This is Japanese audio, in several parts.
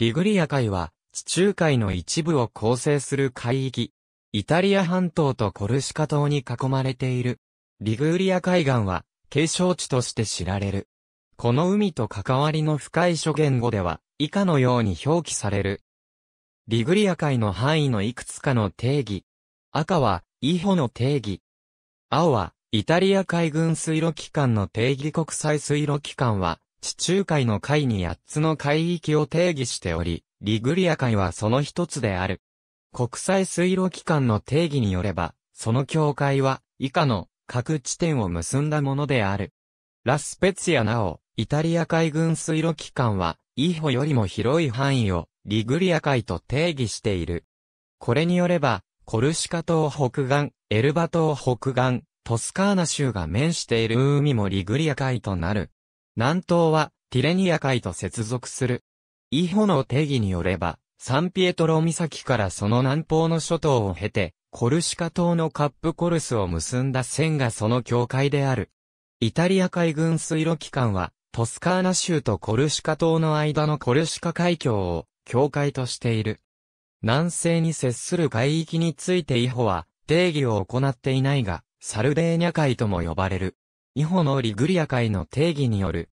リグリア海は、地中海の一部を構成する海域。イタリア半島とコルシカ島に囲まれている。リグリア海岸は、景勝地として知られる。この海と関わりの深い諸言語では、以下のように表記される。リグリア海の範囲のいくつかの定義。赤は、イホの定義。青は、イタリア海軍水路機関の定義国際水路機関は、地中海の海に8つの海域を定義しており、リグリア海はその一つである。国際水路機関の定義によれば、その境界は、以下の各地点を結んだものである。ラスペツィアなお、イタリア海軍水路機関は、イホよりも広い範囲を、リグリア海と定義している。これによれば、コルシカ島北岸、エルバ島北岸、トスカーナ州が面している海もリグリア海となる。南東はティレニア海と接続する。イホの定義によれば、サンピエトロ岬からその南方の諸島を経て、コルシカ島のカップコルスを結んだ線がその境界である。イタリア海軍水路機関は、トスカーナ州とコルシカ島の間のコルシカ海峡を、境界としている。南西に接する海域についてイホは、定義を行っていないが、サルデーニャ海とも呼ばれる。イホのリグリア海の定義による。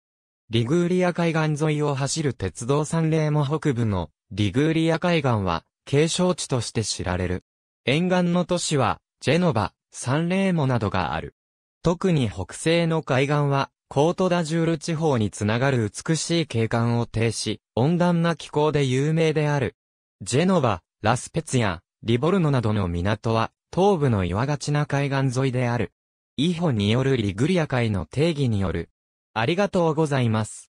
リグーリア海岸沿いを走る鉄道三例も北部のリグーリア海岸は景勝地として知られる。沿岸の都市はジェノバ、サンレーモなどがある。特に北西の海岸はコートダジュール地方につながる美しい景観を呈し、温暖な気候で有名である。ジェノバ、ラスペツヤ、リボルノなどの港は東部の岩がちな海岸沿いである。イホによるリグリア会の定義による。ありがとうございます。